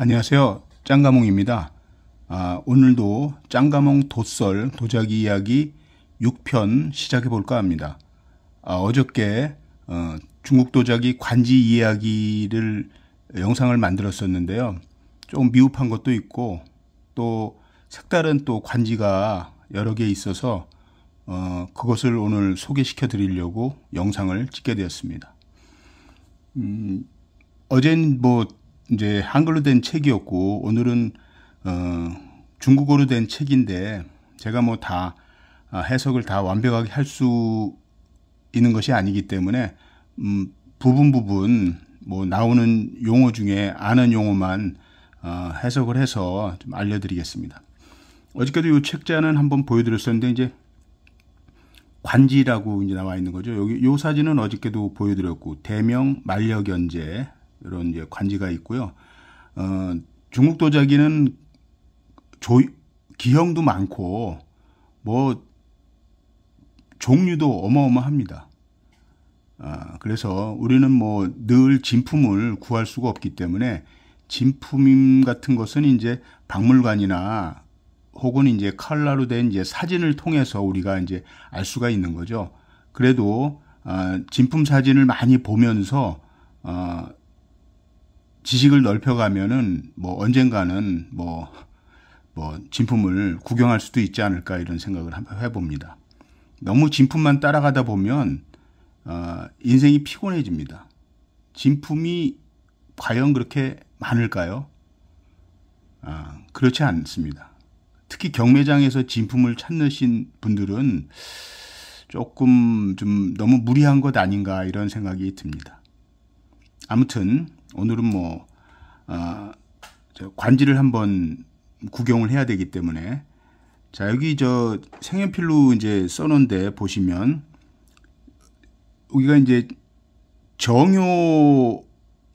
안녕하세요. 짱가몽입니다. 아, 오늘도 짱가몽 도썰 도자기 이야기 6편 시작해 볼까 합니다. 아, 어저께 어, 중국 도자기 관지 이야기를 영상을 만들었었는데요. 조금 미흡한 것도 있고 또 색다른 또 관지가 여러 개 있어서 어, 그것을 오늘 소개시켜 드리려고 영상을 찍게 되었습니다. 음, 어젠 뭐 이제 한글로 된 책이었고 오늘은 어, 중국어로 된 책인데 제가 뭐다 아, 해석을 다 완벽하게 할 수 있는 것이 아니기 때문에 음, 부분 부분 뭐 나오는 용어 중에 아는 용어만 어, 해석을 해서 좀 알려드리겠습니다. 어저께도 이 책자는 한번 보여드렸었는데 이제 관지라고 이제 나와 있는 거죠. 여기 요 사진은 어저께도 보여드렸고 대명 말려견제 이런 이제 관지가 있고요. 어, 중국 도자기는 조, 기형도 많고 뭐 종류도 어마어마합니다. 아, 그래서 우리는 뭐 늘 진품을 구할 수가 없기 때문에 진품 같은 것은 이제 박물관이나 혹은 이제 칼라로 된 이제 사진을 통해서 우리가 이제 알 수가 있는 거죠. 그래도 아, 진품 사진을 많이 보면서 아, 지식을 넓혀가면은 뭐 언젠가는 뭐, 뭐 진품을 구경할 수도 있지 않을까 이런 생각을 한번 해봅니다. 너무 진품만 따라가다 보면 어, 인생이 피곤해집니다. 진품이 과연 그렇게 많을까요? 아, 그렇지 않습니다. 특히 경매장에서 진품을 찾으신 분들은 조금 좀 너무 무리한 것 아닌가 이런 생각이 듭니다. 아무튼 오늘은 뭐 아, 관지를 한번 구경을 해야 되기 때문에 자 여기 저생연필로 이제 써놓은데 보시면 여기가 이제 정요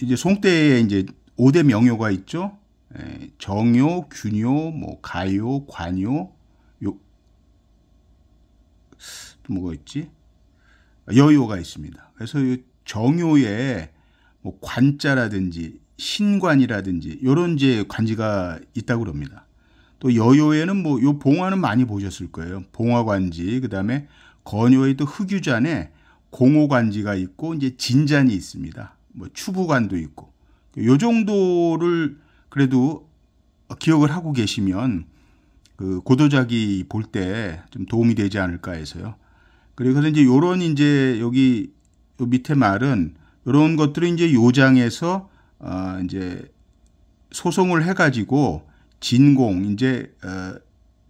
이제 송대에 이제 5대 명요가 있죠. 예, 정요균요뭐 가요, 관요, 요, 또 뭐가 있지? 여요가 있습니다. 그래서 정요에 뭐 관자라든지 신관이라든지 요런 이제 관지가 있다고 그럽니다. 또 여요에는 뭐 요 봉화는 많이 보셨을 거예요. 봉화관지 그다음에 건요에도 흑유잔에 공호관지가 있고 이제 진잔이 있습니다. 뭐 추부관도 있고 요 정도를 그래도 기억을 하고 계시면 그 고도자기 볼 때 좀 도움이 되지 않을까 해서요. 그리고 이제 요런 이제 여기 요 밑에 말은 이런 것들이 이제 요장에서 어, 이제 소송을 해가지고 진공 이제 어,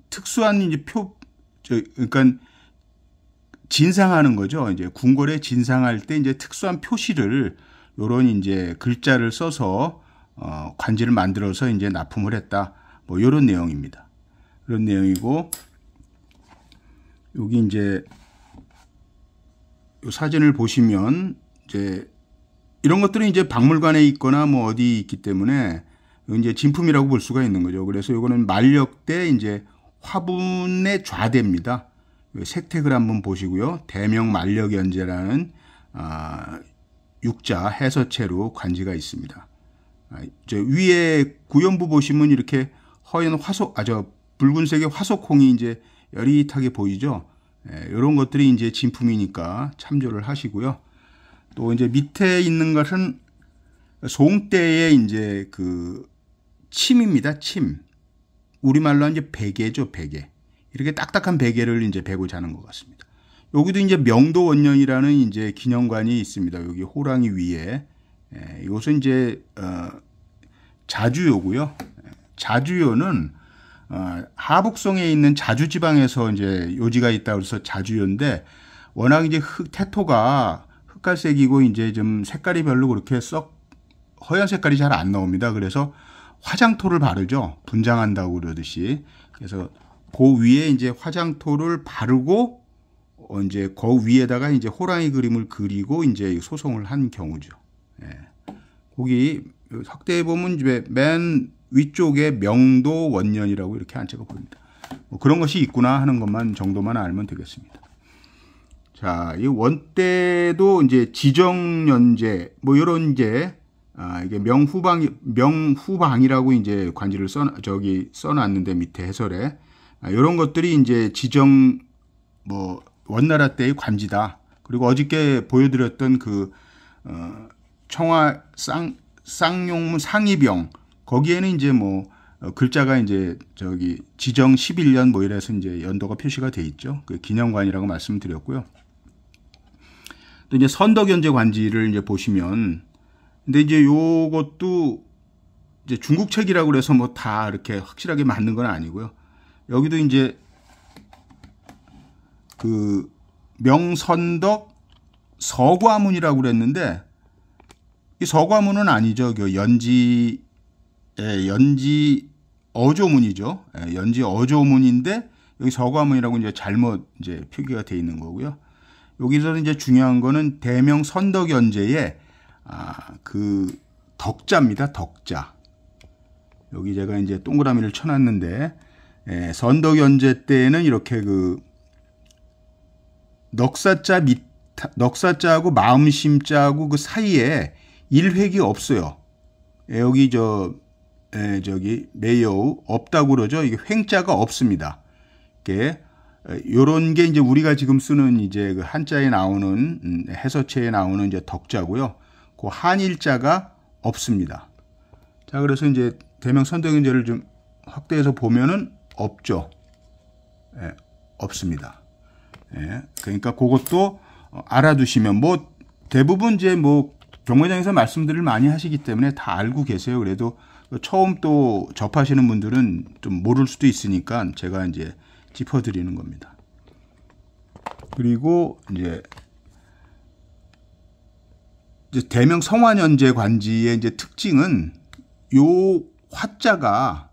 특수한 이제 표 저, 그러니까 진상하는 거죠. 이제 궁궐에 진상할 때 이제 특수한 표시를 요런 이제 글자를 써서 어, 관지를 만들어서 이제 납품을 했다. 뭐 요런 내용입니다. 그런 내용이고 여기 이제 요 사진을 보시면 이제 이런 것들은 이제 박물관에 있거나 뭐 어디 있기 때문에 이제 진품이라고 볼 수가 있는 거죠. 그래서 이거는 만력 대 이제 화분의 좌대입니다. 색택을 한번 보시고요. 대명 만력 연재라는 아, 육자 해서체로 관지가 있습니다. 아, 이제 위에 구연부 보시면 이렇게 허연 화석, 아저 붉은색의 화석콩이 이제 여릿하게 보이죠. 예, 이런 것들이 이제 진품이니까 참조를 하시고요. 또 이제 밑에 있는 것은 송대의 이제 그 침입니다. 침. 우리말로 이제 베개죠, 베개. 이렇게 딱딱한 베개를 이제 베고 자는 것 같습니다. 여기도 이제 명도 원년이라는 이제 기념관이 있습니다. 여기 호랑이 위에. 예, 이것은 이제 어, 자주요고요. 예, 자주요는 어, 하북성에 있는 자주 지방에서 이제 요지가 있다 그래서 자주요인데 워낙 이제 흑 태토가 흑갈색이고 이제 좀 색깔이 별로 그렇게 썩 허연 색깔이 잘 안 나옵니다. 그래서 화장토를 바르죠. 분장한다고 그러듯이. 그래서 그 위에 이제 화장토를 바르고 어 이제 거그 위에다가 이제 호랑이 그림을 그리고 이제 소송을 한 경우죠. 예. 거기 석대해 보면 맨 위쪽에 명도 원년이라고 이렇게 한채가 보입니다. 뭐 그런 것이 있구나 하는 것만 정도만 알면 되겠습니다. 자, 이 원대도 이제 지정연제 뭐 요런 이제 아, 이게 명후방 명후방이라고 이제 관지를 써 저기 써 놨는데 밑에 해설에 아, 요런 것들이 이제 지정 뭐 원나라 때의 관지다. 그리고 어저께 보여드렸던 그 어, 청와쌍 쌍용문 상이병 거기에는 이제 뭐 어, 글자가 이제 저기 지정 11년 뭐 이래서 이제 연도가 표시가 돼 있죠. 그 기념관이라고 말씀드렸고요. 또 이제 선덕연제 관지를 이제 보시면 근데 이제 요것도 이제 중국 책이라고 그래서 뭐 다 이렇게 확실하게 맞는 건 아니고요. 여기도 이제 그 명선덕 서과문이라고 그랬는데 이 서과문은 아니죠. 그 연지 예, 연지 어조문이죠. 예, 연지 어조문인데 여기 서과문이라고 이제 잘못 이제 표기가 돼 있는 거고요. 여기서는 이제 중요한 거는 대명 선덕연제의 아, 그 덕자입니다. 덕자. 여기 제가 이제 동그라미를 쳐놨는데 예, 선덕연제 때에는 이렇게 그 넉사자 밑 넉사자하고 마음심자하고 그 사이에 일획이 없어요. 예, 여기 저 예, 저기 이어우 없다고 그러죠. 이게 횡자가 없습니다. 이게 요런 게 이제 우리가 지금 쓰는 이제 그 한자에 나오는 음, 해서체에 나오는 이제 덕자고요. 그 한일자가 없습니다. 자, 그래서 이제 대명 선덕연제를 좀 확대해서 보면은 없죠. 예, 없습니다. 예, 그러니까 그것도 어, 알아두시면 뭐 대부분 이제 뭐 경매장에서 말씀들을 많이 하시기 때문에 다 알고 계세요. 그래도 처음 또 접하시는 분들은 좀 모를 수도 있으니까 제가 이제 짚어드리는 겁니다. 그리고 이제 이제 대명 성환현재 관지의 이제 특징은 요 화자가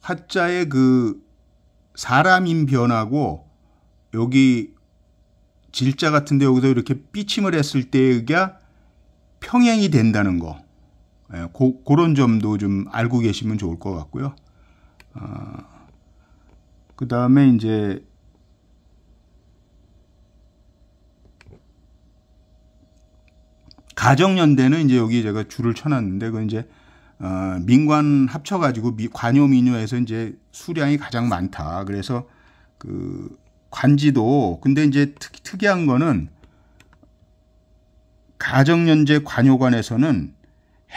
화자의 그 사람인 변하고 여기 질자 같은데 여기서 이렇게 삐침을 했을 때가 평행이 된다는 거 예, 고, 그런 점도 좀 알고 계시면 좋을 것 같고요. 어... 그 다음에 이제 가정연대는 이제 여기 제가 줄을 쳐놨는데 그 이제 어, 민관 합쳐가지고 미, 관요 민요에서 이제 수량이 가장 많다. 그래서 그 관지도 근데 이제 특, 특이한 거는 가정연제 관요관에서는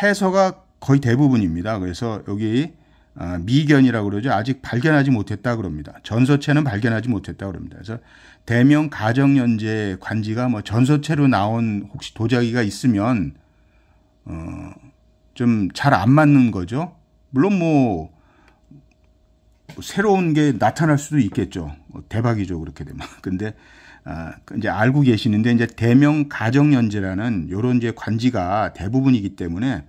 해서가 거의 대부분입니다. 그래서 여기 아, 미견이라고 그러죠. 아직 발견하지 못했다 그럽니다. 전소체는 발견하지 못했다 그럽니다. 그래서 대명 가정연재 관지가 뭐 전소체로 나온 혹시 도자기가 있으면 어, 좀 잘 안 맞는 거죠. 물론 뭐, 뭐 새로운 게 나타날 수도 있겠죠. 뭐 대박이죠 그렇게 되면. 근데 아, 그 이제 알고 계시는데 이제 대명 가정연재라는 요런 이제 관지가 대부분이기 때문에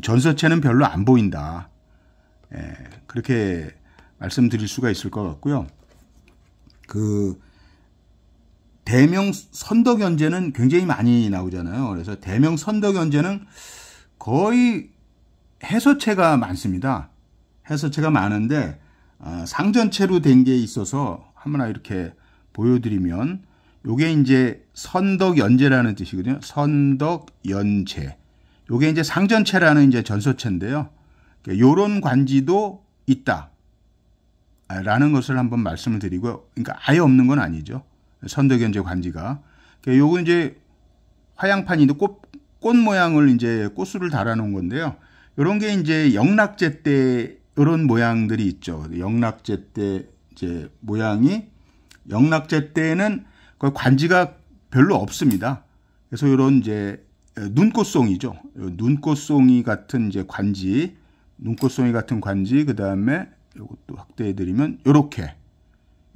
전소체는 별로 안 보인다. 예, 그렇게 말씀드릴 수가 있을 것 같고요. 그 대명 선덕연재는 굉장히 많이 나오잖아요. 그래서 대명 선덕연재는 거의 해소체가 많습니다. 해소체가 많은데 어, 상전체로 된 게 있어서 한 번 이렇게 보여드리면 요게 이제 선덕연재라는 뜻이거든요. 선덕연재 요게 이제 상전체라는 이제 전소체인데요. 그러니까 요런 관지도 있다라는 아, 것을 한번 말씀을 드리고요. 그러니까 아예 없는 건 아니죠. 선덕연제 관지가. 그러니까 요거 이제 화양판이도 꽃, 꽃 모양을 이제 꽃술을 달아놓은 건데요. 요런 게 이제 영락제 때 요런 모양들이 있죠. 영락제 때 이제 모양이 영락제 때는 그 관지가 별로 없습니다. 그래서 요런 이제 눈꽃송이죠. 눈꽃송이 같은 이제 관지 눈꽃송이 같은 관지 그 다음에 이것도 확대해드리면 요렇게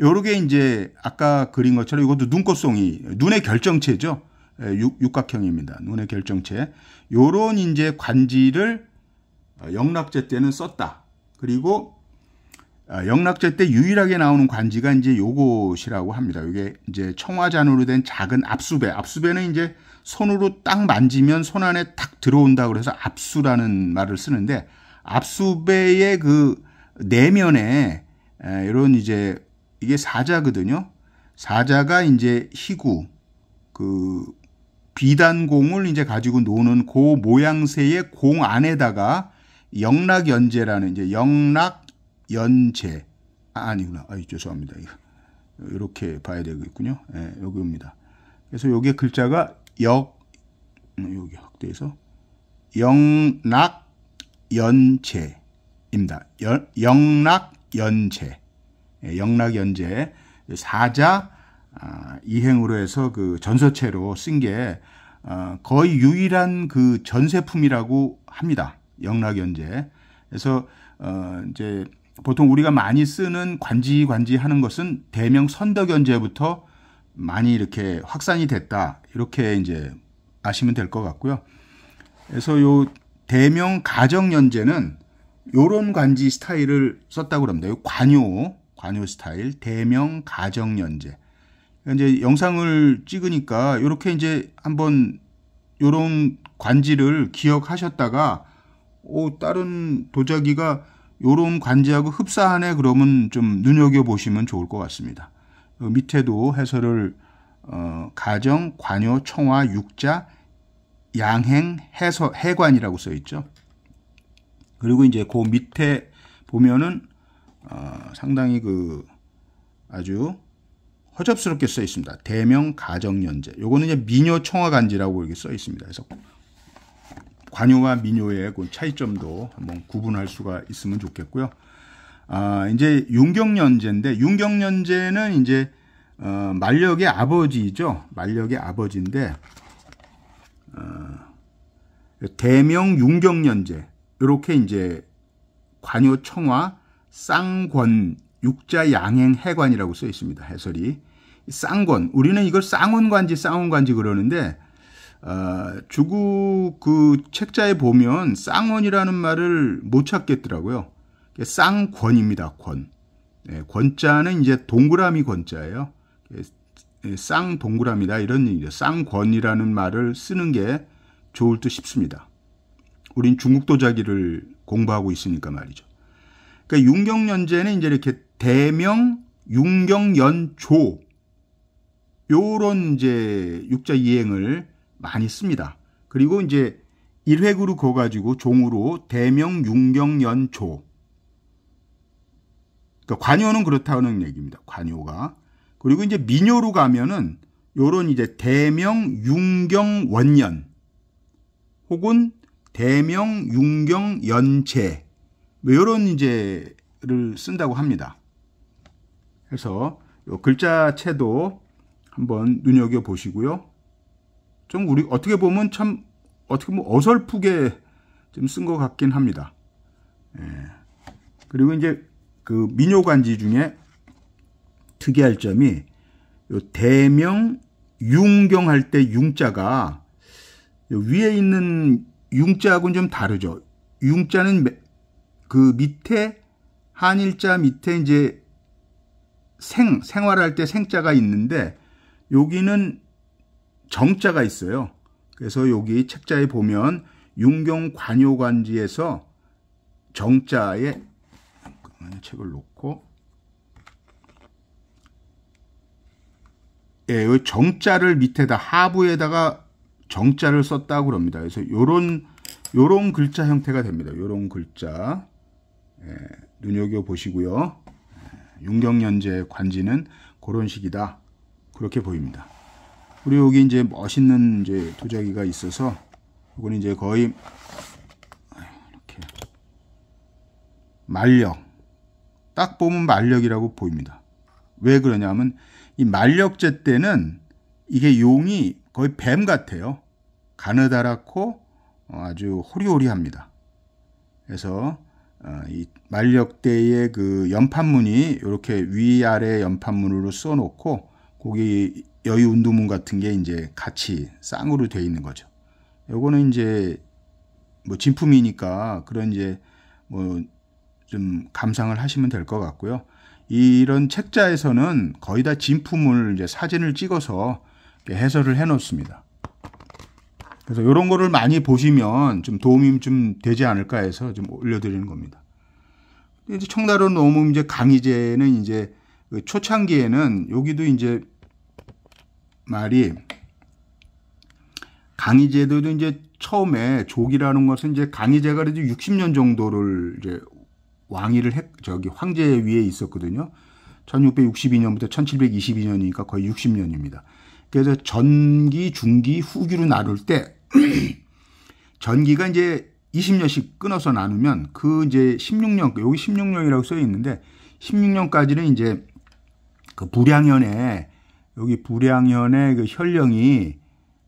요렇게 이제 아까 그린 것처럼 이것도 눈꽃송이 눈의 결정체죠 예, 육, 각형입니다 눈의 결정체 요런 이제 관지를 어, 영락제 때는 썼다 그리고 아, 영락제 때 유일하게 나오는 관지가 이제 요것이라고 합니다. 이게 이제 청화잔으로 된 작은 압수배. 압수배는 이제 손으로 딱 만지면 손 안에 탁 들어온다 그래서 압수라는 말을 쓰는데 압수배의그 내면에 이런 이제 이게 사자거든요. 사자가 이제 희구 그 비단공을 이제 가지고 노는 그 모양새의 공 안에다가 영락연제라는 이제 영락연제 아, 니구나 아, 죄송합니다. 이렇게 봐야 되겠군요. 예, 여기입니다. 그래서 여기에 글자가 역 여기 음, 확대해서 영락 연재입니다. 영락 연재. 예, 영락 연재. 사자 아, 이행으로 해서 그 전서체로 쓴게 어, 거의 유일한 그 전세품이라고 합니다. 영락연재. 그래서 어, 이제 보통 우리가 많이 쓰는 관지 관지 하는 것은 대명 선덕연재부터 많이 이렇게 확산이 됐다 이렇게 이제 아시면 될 것 같고요. 그래서 요 대명 가정연제는 요런 관지 스타일을 썼다고 합니다. 관요, 관요 스타일, 대명 가정연제. 이제 영상을 찍으니까 이렇게 이제 한번 요런 관지를 기억하셨다가 오, 다른 도자기가 요런 관지하고 흡사하네 그러면 좀 눈여겨 보시면 좋을 것 같습니다. 밑에도 해설을 어, 가정, 관요, 청화, 육자, 양행 해서 해관이라고 써 있죠. 그리고 이제 그 밑에 보면은 어, 상당히 그 아주 허접스럽게 써 있습니다. 대명 가정연제. 요거는 이제 민요 청화간지라고 이렇게 써 있습니다. 그래서 관요와 민요의 그 차이점도 한번 구분할 수가 있으면 좋겠고요. 아, 이제 윤경연제인데 윤경연제는 이제 어, 만력의 아버지죠. 만력의 아버지인데 어, 대명 윤경연제 이렇게 이제 관요 청와 쌍권 육자 양행 해관이라고 써 있습니다 해설이 쌍권 우리는 이걸 쌍원관지 쌍원관지 그러는데 어, 주구 그 책자에 보면 쌍원이라는 말을 못 찾겠더라고요 쌍권입니다 권 네, 권자는 이제 동그라미 권자예요 예, 쌍동그라미다 이런 얘기죠. 쌍권이라는 말을 쓰는 게 좋을 듯 싶습니다. 우린 중국 도자기를 공부하고 있으니까 말이죠. 그러니까 윤경연제는 이제 이렇게 대명 윤경연조 요런 이제 육자 이행을 많이 씁니다. 그리고 이제 일획으로 거 가지고 종으로 대명 윤경연조 그러니까 관효는 그렇다는 얘기입니다. 관효가 그리고 이제 민요로 가면은 요런 이제 대명 윤경 원년 혹은 대명 윤경 연체 뭐 요런 이제를 쓴다고 합니다. 그래서 요 글자체도 한번 눈여겨 보시고요. 좀 우리 어떻게 보면 참 어떻게 보면 어설프게 좀 쓴 것 같긴 합니다. 예. 그리고 이제 그 민요간지 중에 특이할 점이 요 대명 융경 할때 융자가 위에 있는 융자하고는 좀 다르죠. 융자는 그 밑에 한일자 밑에 이제 생 생활할 때 생자가 있는데 여기는 정자가 있어요. 그래서 여기 책자에 보면 융경 관요관지에서 정자에 책을 놓고 예, 그 정자를 밑에다 하부에다가 정자를 썼다고 그럽니다. 그래서 요런 요런 글자 형태가 됩니다. 요런 글자 예, 눈여겨 보시고요. 윤경연제 관지는 그런 식이다. 그렇게 보입니다. 그리고 여기 이제 멋있는 이제 도자기가 있어서 이건 이제 거의 이렇게 말력 딱 보면 말력이라고 보입니다. 왜 그러냐면 이 만력제 때는 이게 용이 거의 뱀 같아요. 가느다랗고 어, 아주 호리호리합니다. 그래서 어, 이 만력대의 그 연판문이 이렇게 위아래 연판문으로 써놓고 거기 여의운두문 같은 게 이제 같이 쌍으로 돼 있는 거죠. 요거는 이제 뭐 진품이니까 그런 이제 뭐 좀 감상을 하시면 될 것 같고요. 이런 책자에서는 거의 다 진품을 이제 사진을 찍어서 해설을 해 놓습니다. 그래서 이런 거를 많이 보시면 좀 도움이 좀 되지 않을까 해서 좀 올려드리는 겁니다. 이제 청나라 노무 이제 강의제는 이제 그 초창기에는 여기도 이제 말이 강의제도 도 이제 처음에 조기라는 것은 이제 강의제가 그래도 60년 정도를 이제 왕위를 했, 저기 황제 위에 있었거든요. 1662년부터 1722년이니까 거의 60년입니다. 그래서 전기, 중기, 후기로 나눌 때 전기가 이제 20년씩 끊어서 나누면 그 이제 16년, 여기 16년이라고 써 있는데 16년까지는 이제 그 불량현에 여기 불량현의 그 현령이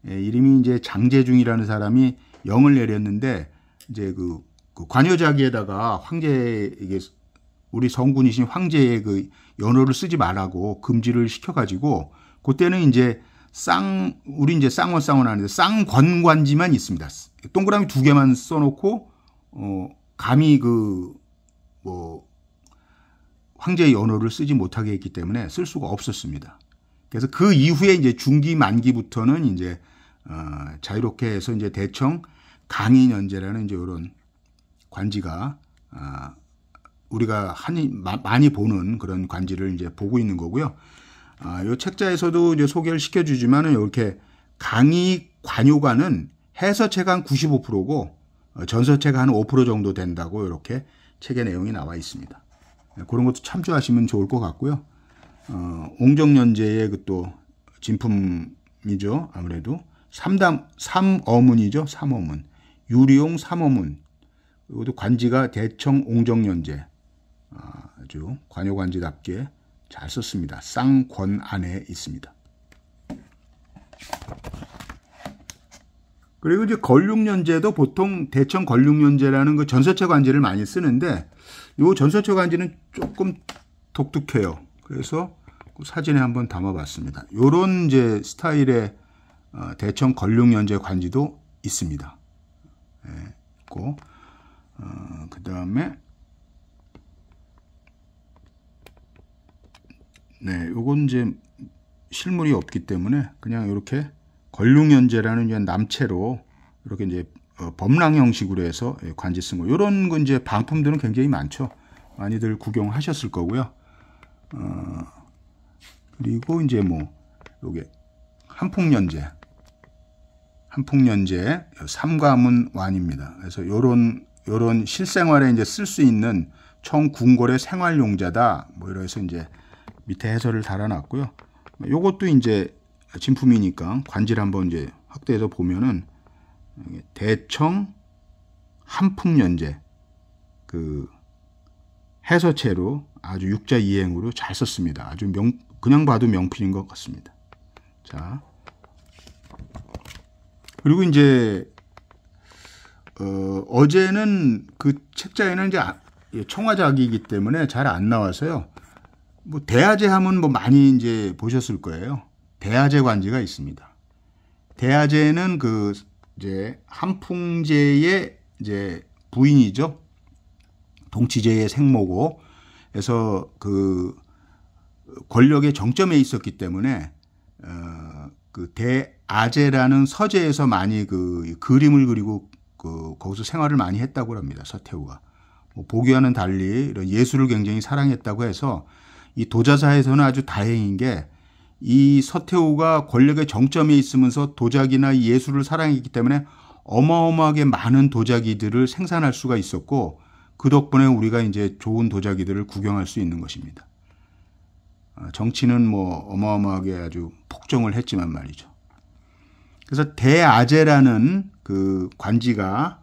예, 이름이 이제 장재중이라는 사람이 영을 내렸는데 이제 그그 관여자기에다가 황제에게 우리 성군이신 황제의 그 연호를 쓰지 말라고 금지를 시켜가지고 그때는 이제 쌍 우리 이제 쌍원 쌍원 하는데 쌍권관지만 있습니다. 동그라미 두 개만 써놓고 어 감히 그뭐 황제의 연호를 쓰지 못하게 했기 때문에 쓸 수가 없었습니다. 그래서 그 이후에 이제 중기 만기부터는 이제 어, 자유롭게 해서 이제 대청 강인연제라는 이제 이런 관지가 아, 우리가 한이 많이 보는 그런 관지를 이제 보고 있는 거고요. 아, 요 책자에서도 이제 소개를 시켜주지만은 이렇게 강의 관요가는 해서책 한 95%고 어, 전서책 한5% 정도 된다고 이렇게 책의 내용이 나와 있습니다. 네, 그런 것도 참조하시면 좋을 것 같고요. 어, 옹정연제의 그 또 진품이죠. 아무래도 삼담 삼어문이죠. 삼어문 유리용 삼어문 이것도 관지가 대청 옹정연제 아, 아주 관여관지답게 잘 썼습니다. 쌍권 안에 있습니다. 그리고 이제 걸육연제도 보통 대청 걸육연제라는 그 전서체 관지를 많이 쓰는데 이 전서체 관지는 조금 독특해요. 그래서 그 사진에 한번 담아봤습니다. 이런 이제 스타일의 어, 대청 걸육연제 관지도 있습니다. 예, 있고 어, 그 다음에 네, 요건 이제 실물이 없기 때문에 그냥 이렇게 걸륭연제라는 남체로 이렇게 이제 어, 범랑 형식으로 해서 관제승거 이런 건 이제 방품들은 굉장히 많죠. 많이들 구경하셨을 거고요. 어, 그리고 이제 뭐 요게 한풍연제한풍연제 삼가문 완입니다. 그래서 요런 이런 실생활에 이제 쓸 수 있는 청궁궐의 생활용자다. 뭐 이래서 이제 밑에 해설을 달아놨고요. 요것도 이제 진품이니까 관질 한번 이제 확대해서 보면은 대청 한풍연재 그 해서체로 아주 육자 이행으로 잘 썼습니다. 아주 명 그냥 봐도 명필인것 같습니다. 자 그리고 이제 어, 어제는 그 책자에는 이제 아, 예, 청와작이기 때문에 잘 안 나와서요. 뭐 대아제 하면 뭐 많이 이제 보셨을 거예요. 대아제 관지가 있습니다. 대아제는 그 이제 한풍제의 이제 부인이죠. 동치제의 생모고 해서 그 권력의 정점에 있었기 때문에 어, 그 대아제라는 서재에서 많이 그 그림을 그리고 그 거기서 생활을 많이 했다고 합니다. 서태후가. 뭐 보기와는 달리 이런 예술을 굉장히 사랑했다고 해서 이 도자사에서는 아주 다행인 게 이 서태후가 권력의 정점에 있으면서 도자기나 예술을 사랑했기 때문에 어마어마하게 많은 도자기들을 생산할 수가 있었고 그 덕분에 우리가 이제 좋은 도자기들을 구경할 수 있는 것입니다. 아, 정치는 뭐 어마어마하게 아주 폭정을 했지만 말이죠. 그래서 대아재라는 그 관지가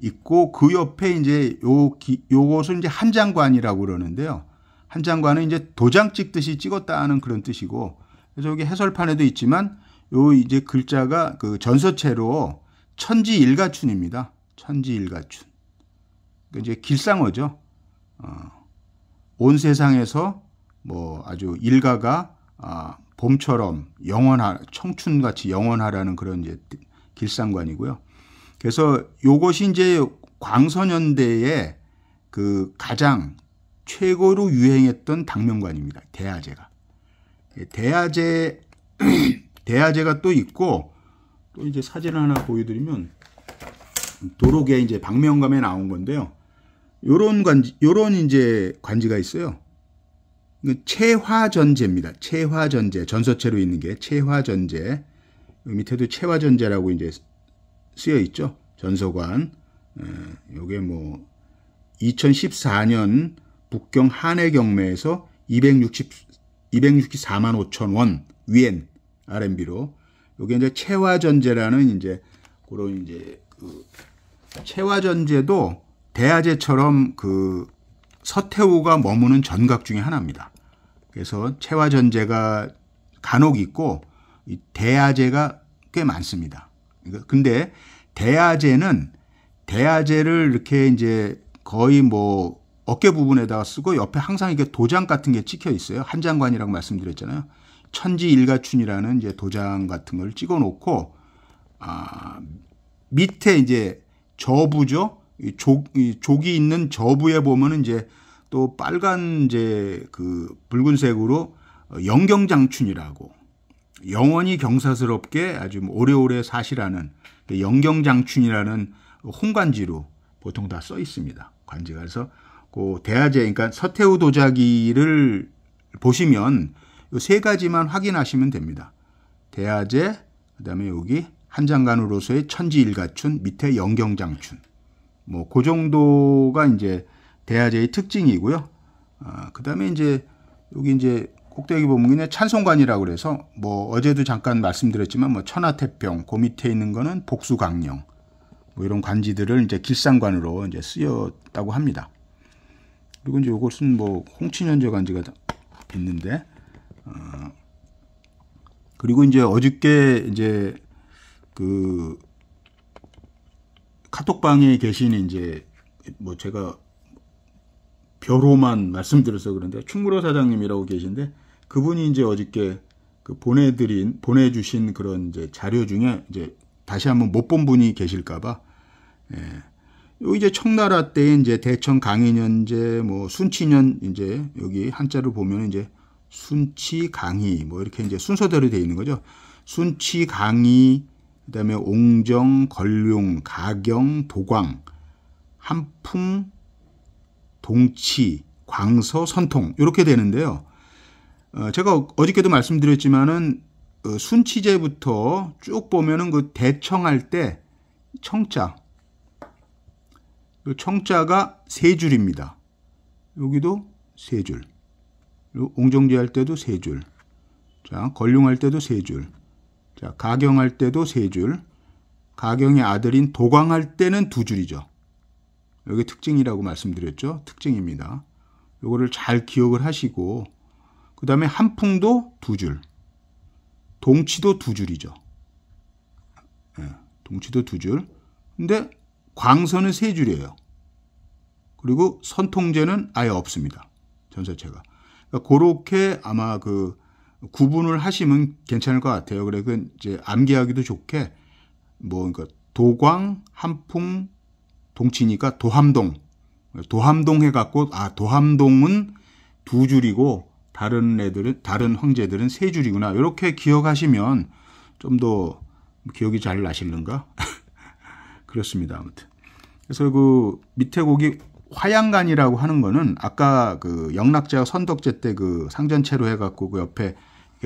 있고 그 옆에 이제 요 기, 요것을 이제 한장관이라고 그러는데요. 한장관은 이제 도장 찍듯이 찍었다 하는 그런 뜻이고 그래서 여기 해설판에도 있지만 요 이제 글자가 그 전서체로 천지일가춘입니다. 천지일가춘. 그러니까 이제 길상어죠. 어, 온 세상에서 뭐 아주 일가가 아, 봄처럼 영원하 청춘같이 영원하라는 그런 이제 길상관이고요. 그래서 요것이 이제 광선현대의그 가장 최고로 유행했던 당명관입니다. 대야제가. 예, 대야제, 대야제가 또 있고 또 이제 사진을 하나 보여드리면 도로계 이제 박명감에 나온 건데요. 요런 관지, 요런 이제 관지가 있어요. 체화전제입니다. 체화전제. 전서체로 있는 게 체화전제. 밑에도 채화전제라고 이제 쓰여 있죠. 전서관. 예, 요게 뭐 2014년 북경 한해 경매에서 260 264만 5천 원 위엔 RMB로 요게 이제 채화전제라는 이제 그런 이제 그 채화전제도 대아제처럼 그 서태후가 머무는 전각 중의 하나입니다. 그래서 채화전제가 간혹 있고 이대야제가꽤 많습니다. 그러니까 근데 대야제는대야제를 이렇게 이제 거의 뭐 어깨 부분에다가 쓰고 옆에 항상 이게 도장 같은 게 찍혀 있어요. 한장관이라고 말씀드렸잖아요. 천지 일가춘이라는 이제 도장 같은 걸 찍어 놓고 아, 밑에 이제 저부죠. 이 족, 이 족이 있는 저부에 보면은 이제 또 빨간 이제 그 붉은색으로 어, 영경장춘이라고 영원히 경사스럽게 아주 뭐 오래오래 사시라는 그 영경장춘이라는 홍관지로 보통 다 써 있습니다. 관지가 그래서 그 대하제 그러니까 서태후 도자기를 보시면 세 가지만 확인하시면 됩니다. 대하제 그다음에 여기 한장관으로서의 천지일가춘 밑에 영경장춘 뭐그 정도가 이제 대하제의 특징이고요. 아, 그다음에 이제 여기 이제 꼭대기 보면 찬송관이라고 그래서 뭐 어제도 잠깐 말씀드렸지만 뭐 천하태평, 그 밑에 있는 거는 복수강령 뭐 이런 관지들을 이제 길상관으로 이제 쓰였다고 합니다. 그리고 이제 이것은 뭐홍치년제 관지가 있는데 어 그리고 이제 어저께 이제 그 카톡방에 계신 이제 뭐 제가 벼로만 말씀드려서 그런데 충무로 사장님이라고 계신데 그분이 이제 어저께 그 보내드린 보내주신 그런 이제 자료 중에 이제 다시 한번 못 본 분이 계실까봐 예. 요 이제 청나라 때 이제 대청강인년제뭐 순치년 이제 여기 한자를 보면 이제 순치 강희 뭐 이렇게 이제 순서대로 돼 있는 거죠. 순치 강희 그다음에 옹정 걸룡 가경 도광 한풍 동치 광서 선통 이렇게 되는데요. 어, 제가 어저께도 말씀드렸지만은 어, 순치제부터 쭉 보면은 그 대청할 때 청자 청자가 세 줄입니다. 여기도 세 줄. 옹정제 할 때도 세 줄. 자, 걸륭할 때도 세 줄. 자, 가경할 때도 세 줄. 가경의 아들인 도광할 때는 두 줄이죠. 여기 특징이라고 말씀드렸죠. 특징입니다. 요거를 잘 기억을 하시고 그 다음에 한풍도 두 줄. 동치도 두 줄이죠. 네, 동치도 두 줄. 근데 광선은 세 줄이에요. 그리고 선통제는 아예 없습니다. 전설체가. 그러니까 그렇게 아마 그 구분을 하시면 괜찮을 것 같아요. 그래, 그 이제 암기하기도 좋게 뭐 그러니까 도광, 한풍, 동치니까 도함동. 그러니까 도함동 해갖고 아 도함동은 두 줄이고 다른 애들은 다른 황제들은 세 줄이구나 이렇게 기억하시면 좀 더 기억이 잘 나실는가 그렇습니다 아무튼 그래서 그 밑에 곡이 화양간이라고 하는 거는 아까 그 영락제와 선덕제 때 그 상전체로 해갖고 그 옆에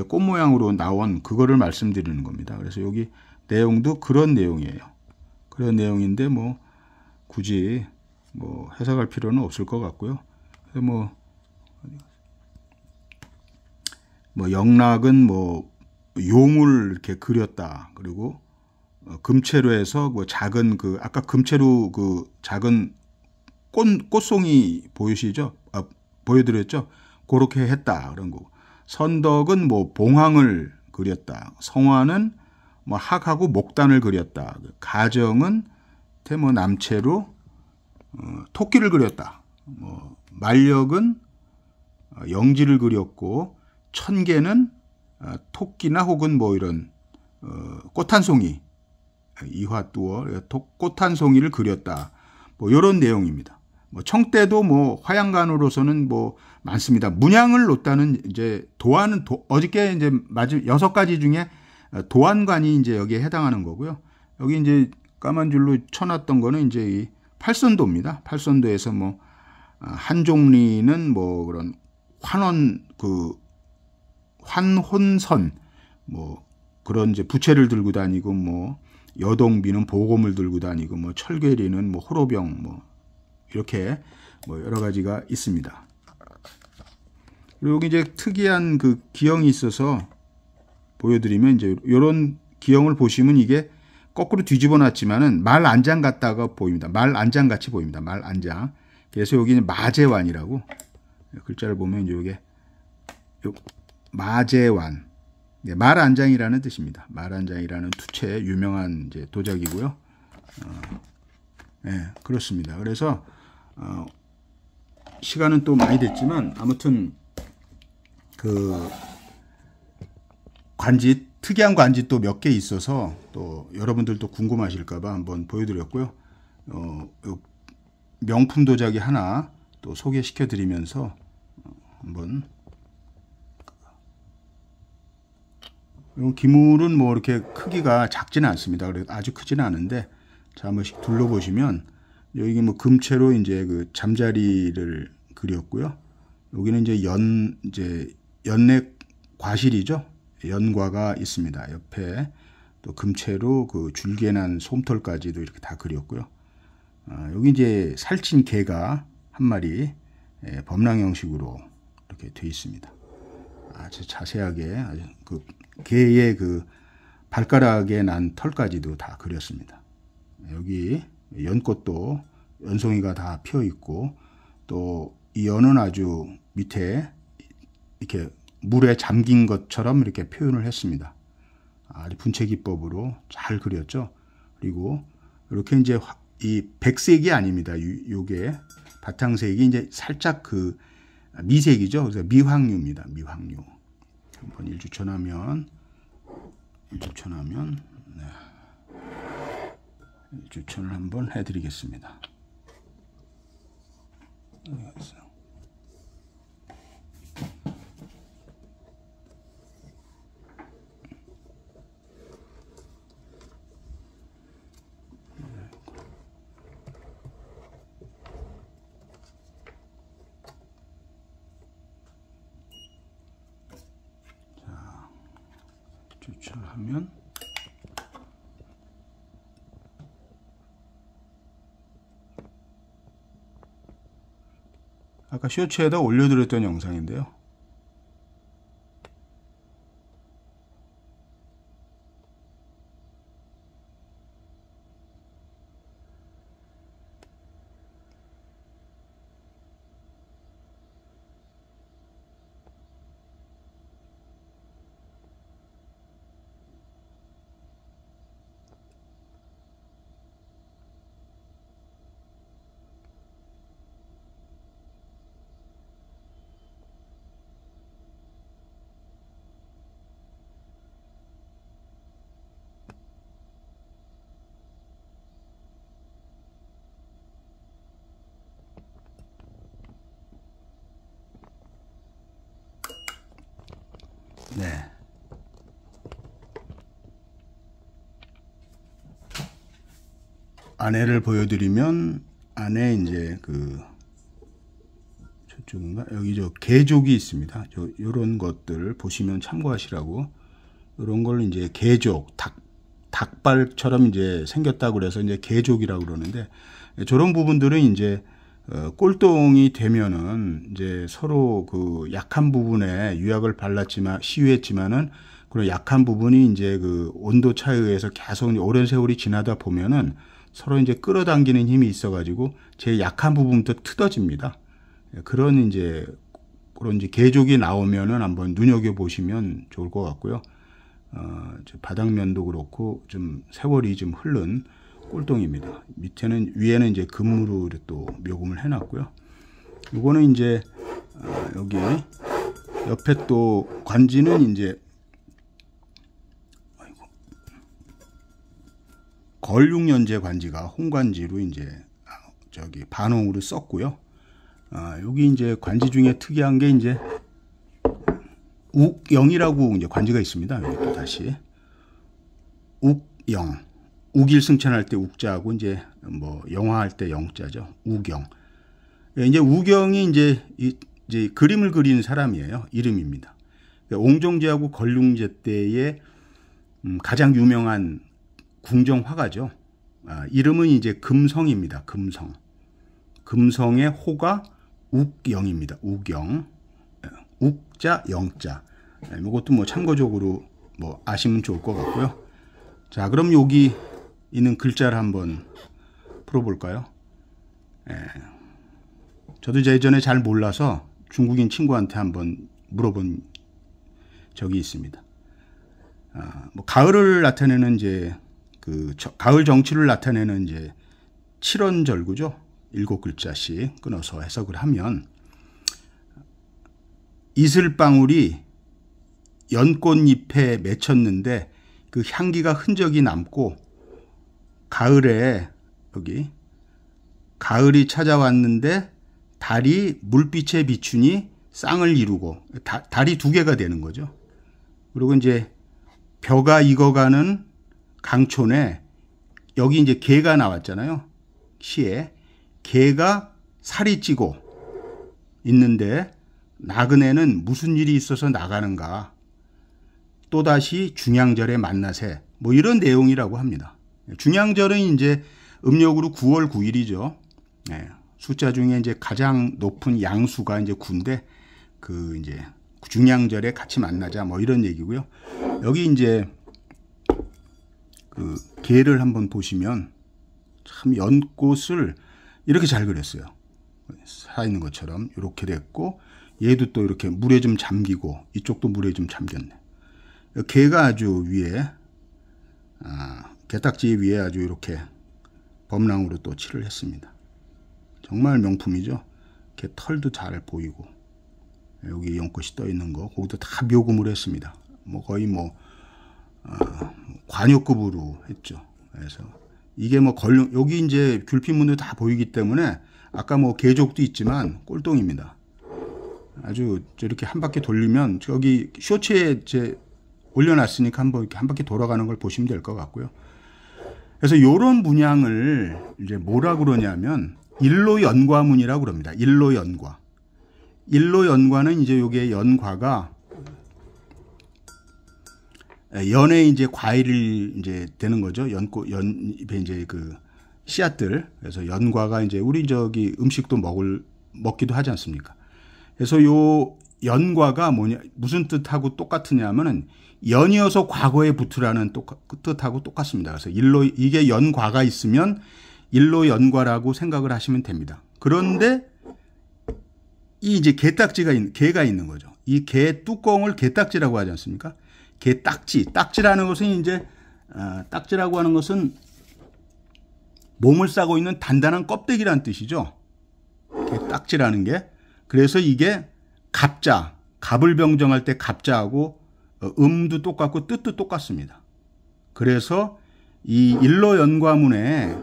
꽃 모양으로 나온 그거를 말씀드리는 겁니다. 그래서 여기 내용도 그런 내용이에요. 그런 내용인데 뭐 굳이 뭐 해석할 필요는 없을 것 같고요. 뭐뭐 영락은 뭐 용을 이렇게 그렸다. 그리고 어, 금채로 해서 뭐 작은 그 아까 금채로 그 작은 꽃 꽃송이 보이시죠? 아, 보여드렸죠? 그렇게 했다 그런 거. 선덕은 뭐 봉황을 그렸다. 성화는 뭐 학하고 목단을 그렸다. 가정은 태모 뭐 남채로 어, 토끼를 그렸다. 뭐만력은 어, 영지를 그렸고 천 개는 어, 토끼나 혹은 뭐 이런 어, 꽃한 송이 이화뚜어 꽃 한 송이를 그렸다. 뭐 이런 내용입니다. 뭐 청대도 뭐 화양간으로서는 뭐 많습니다. 문양을 놓다는 이제 도안은 도, 어저께 이제 마지 여섯 가지 중에 어, 도안관이 이제 여기에 해당하는 거고요. 여기 이제 까만 줄로 쳐놨던 거는 이제 이 팔선도입니다. 팔선도에서 뭐 아, 한종리는 뭐 그런 환원 그 환혼선 뭐 그런 이제 부채를 들고 다니고 뭐 여동비는 보검을 들고 다니고 뭐 철괴리는 뭐 호로병 뭐 이렇게 뭐 여러 가지가 있습니다. 그리고 이제 특이한 그 기형이 있어서 보여드리면 이제 이런 기형을 보시면 이게 거꾸로 뒤집어 놨지만은 말 안장 같다가 보입니다. 말 안장 같이 보입니다. 말 안장. 그래서 여기는 마제완이라고 글자를 보면 이제 이게 마제완. 네, 말안장이라는 뜻입니다. 말안장이라는 투체의 유명한 이제 도적이고요. 어, 네, 그렇습니다. 그래서 어, 시간은 또 많이 됐지만 아무튼 그 관지 특이한 관지 또 몇 개 있어서 또 여러분들도 궁금하실까봐 한번 보여드렸고요. 어, 명품 도자기 하나 또 소개시켜드리면서 어, 한번 기물은 뭐 이렇게 크기가 작지는 않습니다. 아주 크지는 않은데 자 한번 씩 둘러보시면 여기 뭐금채로 이제 그 잠자리를 그렸고요. 여기는 이제 연 이제 연내 과실이죠. 연과가 있습니다. 옆에 또금채로그 줄기난 솜털까지도 이렇게 다 그렸고요. 아, 여기 이제 살찐 개가 한 마리 예, 범랑 형식으로 이렇게 돼 있습니다. 아주 자세하게 아주 그 개의 그 발가락에 난 털까지도 다 그렸습니다. 여기 연꽃도 연송이가 다 피어 있고 또 이 연은 아주 밑에 이렇게 물에 잠긴 것처럼 이렇게 표현을 했습니다. 아주 분체 기법으로 잘 그렸죠. 그리고 이렇게 이제 이 백색이 아닙니다. 요게 바탕색이 이제 살짝 그 미색이죠. 그래서 미황류입니다. 미황류. 한번 일주천하면 일주천하면 네. 일주천을 한번 해드리겠습니다. 네, 추출하면 아까 쇼츠에다 올려드렸던 영상인데요. 안에를 보여드리면 안에 이제 그 저쪽인가 여기 저 개족이 있습니다. 저 요런 것들 보시면 참고하시라고 이런 걸 이제 개족 닭 닭발처럼 이제 생겼다고 그래서 이제 개족이라고 그러는데 저런 부분들은 이제 어, 꼴동이 되면은 이제 서로 그 약한 부분에 유약을 발랐지만 시유했지만은 그런 약한 부분이 이제 그 온도 차에 이 의해서 계속 오랜 세월이 지나다 보면은 서로 이제 끌어당기는 힘이 있어가지고 제 약한 부분부터 뜯어집니다. 그런 이제 그런 이제 개족이 나오면은 한번 눈여겨 보시면 좋을 것 같고요. 어, 바닥면도 그렇고 좀 세월이 좀 흐른 꼴동입니다. 밑에는 위에는 이제 금으로 또 묘금을 해놨고요. 이거는 이제 어, 여기 옆에 또 관지는 이제 걸육연제 관지가 홍관지로 이제 아, 저기 반홍으로 썼고요. 아, 여기 이제 관지 중에 특이한 게 이제 욱영이라고 이제 관지가 있습니다. 여기 다시 욱영 욱일 승천할 때 욱자하고 이제 뭐 영화할 때 영자죠. 우경. 예, 이제 우경이 이제 이, 이제 그림을 그리는 사람이에요. 이름입니다. 그러니까 옹종제하고 걸륭제 때의 음, 가장 유명한 궁정화가죠. 아, 이름은 이제 금성입니다. 금성. 금성의 호가 욱영입니다. 욱영. 예, 욱자, 영자. 이것도 예, 뭐 참고적으로 뭐 아시면 좋을 것 같고요. 자, 그럼 여기 있는 글자를 한번 풀어볼까요? 예. 저도 예전에 잘 몰라서 중국인 친구한테 한번 물어본 적이 있습니다. 아, 뭐 가을을 나타내는 이제 그 저, 가을 정치를 나타내는 이제 7원 절구죠. 일곱 글자씩 끊어서 해석을 하면 이슬방울이 연꽃잎에 맺혔는데 그 향기가 흔적이 남고 가을에 여기 가을이 찾아왔는데 달이 물빛에 비추니 쌍을 이루고 다, 달이 두 개가 되는 거죠. 그리고 이제 벼가 익어가는 강촌에 여기 이제 개가 나왔잖아요. 시에 개가 살이 찌고 있는데 나그네는 무슨 일이 있어서 나가는가? 또다시 중양절에 만나세. 뭐 이런 내용이라고 합니다. 중양절은 이제 음력으로 9월 9일이죠. 네. 예, 숫자 중에 이제 가장 높은 양수가 이제 9인데 그 이제 중양절에 같이 만나자 뭐 이런 얘기고요. 여기 이제 그 개를 한번 보시면 참 연꽃을 이렇게 잘 그렸어요. 살아있는 것처럼 이렇게 됐고 얘도 또 이렇게 물에 좀 잠기고 이쪽도 물에 좀 잠겼네. 개가 아주 위에 아, 개딱지 위에 아주 이렇게 범랑으로 또 칠을 했습니다. 정말 명품이죠. 개 털도 잘 보이고 여기 연꽃이 떠 있는 거 거기도 다 묘금을 했습니다. 뭐 거의 뭐 아, 관역급으로 했죠. 그래서 이게 뭐 걸, 여기 이제 귤핀문도 다 보이기 때문에 아까 뭐 개족도 있지만 꼴똥입니다. 아주 이렇게 한 바퀴 돌리면 저기 쇼츠에 제 올려놨으니까 한번 이렇게 한 바퀴 돌아가는 걸 보시면 될 것 같고요. 그래서 이런 문양을 이제 뭐라 그러냐면 일로 연과문이라고 그럽니다. 일로 연과. 일로 연과는 이제 요게 연과가 예, 연에 이제 과일을 이제 되는 거죠. 연꽃 연잎에 이제 그 씨앗들. 그래서 연과가 이제 우리 저기 음식도 먹을 먹기도 하지 않습니까? 그래서 요 연과가 뭐냐 무슨 뜻하고 똑같으냐면은 연이어서 과거에 붙으라는 똑같, 뜻하고 똑같습니다. 그래서 일로 이게 연과가 있으면 일로 연과라고 생각을 하시면 됩니다. 그런데 이 이제 개딱지가 있 개가 있는 거죠. 이 개 뚜껑을 개딱지라고 하지 않습니까? 개 딱지. 딱지라는 것은 이제 어, 딱지라고 하는 것은 몸을 싸고 있는 단단한 껍데기란 뜻이죠. 개 딱지라는 게. 그래서 이게 갑자, 갑을 병정할 때 갑자하고 어, 음도 똑같고 뜻도 똑같습니다. 그래서 이 일러 연과문에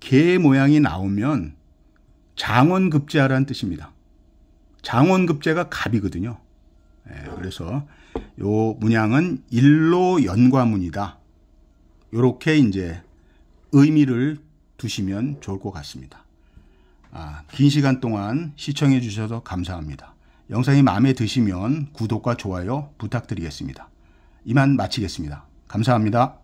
개 모양이 나오면 장원급제하라는 뜻입니다. 장원급제가 갑이거든요. 예, 그래서 요 문양은 일로 연과문이다. 요렇게 이제 의미를 두시면 좋을 것 같습니다. 아, 긴 시간 동안 시청해 주셔서 감사합니다. 영상이 마음에 드시면 구독과 좋아요 부탁드리겠습니다. 이만 마치겠습니다. 감사합니다.